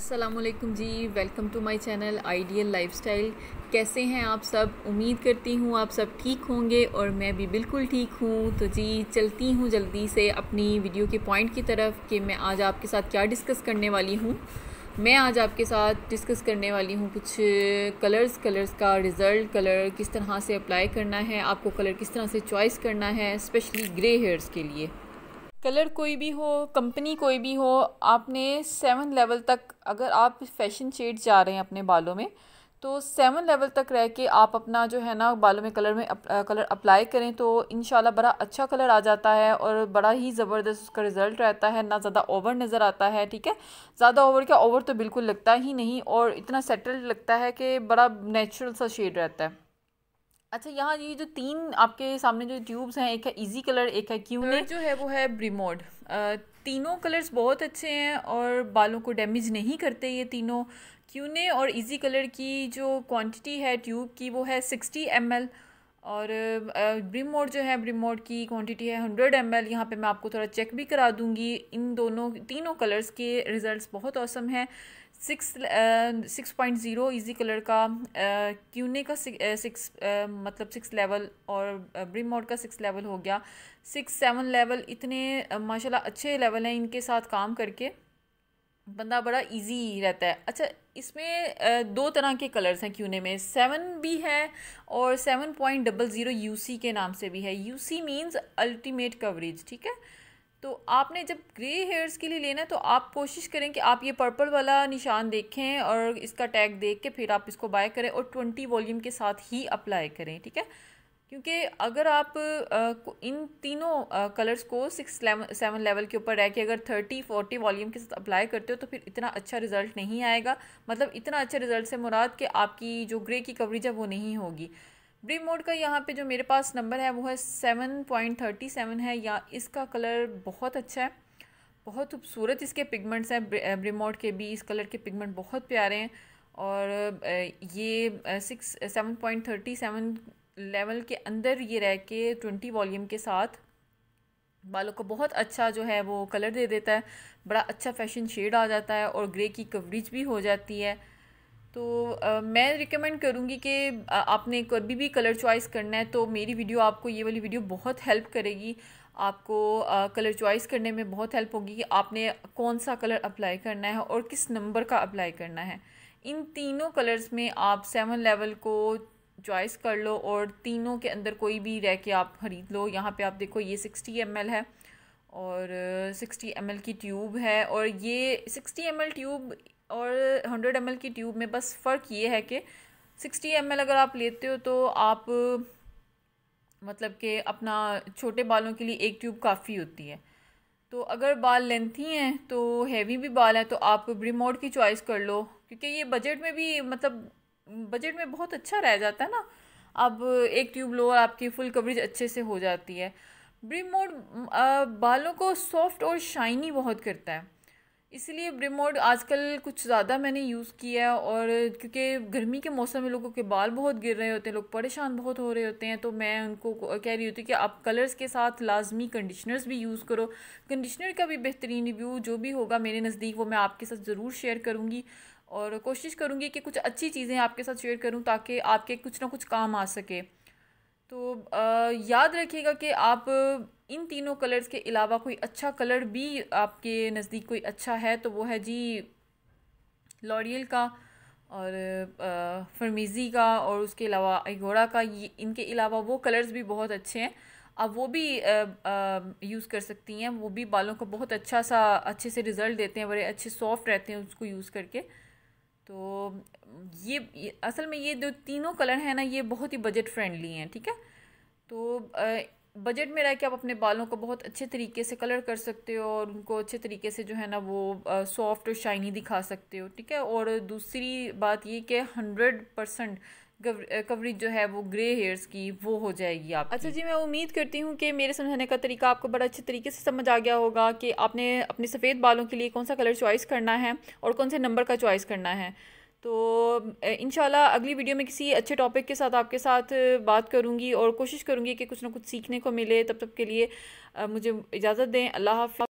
असलकम जी welcome to my channel ideal lifestyle कैसे हैं आप सब उम्मीद करती हूँ आप सब ठीक होंगे और मैं भी बिल्कुल ठीक हूँ तो जी चलती हूँ जल्दी से अपनी वीडियो के पॉइंट की तरफ कि मैं आज आपके साथ क्या डिस्कस करने वाली हूँ मैं आज आपके साथ डिस्कस करने वाली हूँ कुछ कलर्स कलर्स का रिज़ल्ट कलर किस तरह से अप्लाई करना है आपको कलर किस तरह से चॉइस करना है स्पेशली ग्रे हेयर्स के लिए कलर कोई भी हो कंपनी कोई भी हो आपने सेवन लेवल तक अगर आप फैशन शेड जा रहे हैं अपने बालों में तो सेवन लेवल तक रह के आप अपना जो है ना बालों में कलर में अप, आ, कलर अप्लाई करें तो इन बड़ा अच्छा कलर आ जाता है और बड़ा ही ज़बरदस्त उसका रिज़ल्ट रहता है ना ज़्यादा ओवर नज़र आता है ठीक है ज़्यादा ओवर क्या ओवर तो बिल्कुल लगता ही नहीं और इतना सेटल लगता है कि बड़ा नेचुरल सा शेड रहता है अच्छा यहाँ ये जो तीन आपके सामने जो ट्यूब्स हैं एक है इजी कलर एक है क्यूने जो है वो है ब्रीमोड तीनों कलर्स बहुत अच्छे हैं और बालों को डैमेज नहीं करते ये तीनों क्यूने और इजी कलर की जो क्वांटिटी है ट्यूब की वो है सिक्सटी एम और ब्रीमोड जो है ब्रीमोड की क्वांटिटी है हंड्रेड एम एल यहाँ पर मैं आपको थोड़ा चेक भी करा दूँगी इन दोनों तीनों कलर्स के रिज़ल्ट बहुत औसम हैं six six point zero easy colour का क्यूने का सिक्स मतलब सिक्स लेवल और ब्रिम मोड का सिक्स लेवल हो गया सिक्स सेवन लेवल इतने माशाल्लाह अच्छे लेवल हैं इनके साथ काम करके बंदा बड़ा इजी रहता है अच्छा इसमें दो तरह के कलर्स हैं क्यूने में सेवन भी है और seven point double zero U के नाम से भी है सी मीन्स अल्टीमेट कवरेज ठीक है तो आपने जब ग्रे हेयर्स के लिए लेना है तो आप कोशिश करें कि आप ये पर्पल वाला निशान देखें और इसका टैग देख के फिर आप इसको बाय करें और ट्वेंटी वॉल्यूम के साथ ही अप्लाई करें ठीक है क्योंकि अगर आप इन तीनों कलर्स को सिक्स सेवन लेवल के ऊपर रह के अगर थर्टी फोर्टी वॉल्यूम के साथ अप्लाई करते हो तो फिर इतना अच्छा रिज़ल्ट नहीं आएगा मतलब इतना अच्छा रिज़ल्ट से मुराद कि आपकी जो ग्रे की कवरेज है वो नहीं होगी ब्रिम मोड का यहाँ पे जो मेरे पास नंबर है वो है सेवन पॉइंट थर्टी सेवन है या इसका कलर बहुत अच्छा है बहुत खूबसूरत इसके पिगमेंट्स हैं ब्रिमोड के भी इस कलर के पिगमेंट बहुत प्यारे हैं और ये six seven point thirty seven level के अंदर ये रह के ट्वेंटी वॉल्यूम के साथ बालों को बहुत अच्छा जो है वो कलर दे देता है बड़ा अच्छा फैशन शेड आ जाता है और ग्रे की कवरेज भी हो जाती है तो आ, मैं रिकमेंड करूँगी कि आपने कभी भी कलर चॉइस करना है तो मेरी वीडियो आपको ये वाली वीडियो बहुत हेल्प करेगी आपको आ, कलर चॉइस करने में बहुत हेल्प होगी कि आपने कौन सा कलर अप्लाई करना है और किस नंबर का अप्लाई करना है इन तीनों कलर्स में आप सेवन लेवल को चॉइस कर लो और तीनों के अंदर कोई भी रह के आप ख़रीद लो यहाँ पे आप देखो ये सिक्सटी एम है और सिक्सटी एम की ट्यूब है और ये सिक्सटी एम ट्यूब और हंड्रेड एम की ट्यूब में बस फ़र्क ये है कि सिक्सटी एम अगर आप लेते हो तो आप मतलब कि अपना छोटे बालों के लिए एक ट्यूब काफ़ी होती है तो अगर बाल लेंथी हैं तो हैवी भी बाल हैं तो आप ब्रिमोड की चॉइस कर लो क्योंकि ये बजट में भी मतलब बजट में बहुत अच्छा रह जाता है ना अब एक ट्यूब लो और आपकी फुल कवरेज अच्छे से हो जाती है ब्रिमोड बालों को सॉफ्ट और शाइनी बहुत करता है इसलिए ब्रिमोड आजकल कुछ ज़्यादा मैंने यूज़ किया है और क्योंकि गर्मी के मौसम में लोगों के बाल बहुत गिर रहे होते हैं लोग परेशान बहुत हो रहे होते हैं तो मैं उनको कह रही होती कि आप कलर्स के साथ लाजमी कंडीशनर्स भी यूज़ करो कंडीशनर का भी बेहतरीन रिव्यू जो भी होगा मेरे नज़दीक वो मैं आपके साथ ज़रूर शेयर करूँगी और कोशिश करूँगी कि कुछ अच्छी चीज़ें आपके साथ शेयर करूँ ताकि आपके कुछ ना कुछ काम आ सके तो आ, याद रखिएगा कि आप इन तीनों कलर्स के अलावा कोई अच्छा कलर भी आपके नज़दीक कोई अच्छा है तो वो है जी लॉरियल का और फर्मीज़ी का और उसके अलावा एगोड़ा का ये इनके अलावा वो कलर्स भी बहुत अच्छे हैं आप वो भी यूज़ कर सकती हैं वो भी बालों को बहुत अच्छा सा अच्छे से रिज़ल्ट देते हैं बड़े अच्छे सॉफ्ट रहते हैं उसको यूज़ करके तो ये असल में ये जो तीनों कलर हैं ना ये बहुत ही बजट फ्रेंडली हैं ठीक है तो बजट में रह के आप अपने बालों को बहुत अच्छे तरीके से कलर कर सकते हो और उनको अच्छे तरीके से जो है ना वो सॉफ्ट और शाइनी दिखा सकते हो ठीक है और दूसरी बात ये कि हंड्रेड परसेंट कवरेज जो है वो ग्रे हेयर्स की वो हो जाएगी आप अच्छा जी मैं उम्मीद करती हूँ कि मेरे समझाने का तरीका आपको बड़ा अच्छे तरीके से समझ आ गया होगा कि आपने अपने सफ़ेद बालों के लिए कौन सा कलर चॉइस करना है और कौन से नंबर का चॉइस करना है तो इन अगली वीडियो में किसी अच्छे टॉपिक के साथ आपके साथ बात करूँगी और कोशिश करूँगी कि कुछ ना कुछ सीखने को मिले तब तक के लिए मुझे इजाज़त दें अल्लाह हाफ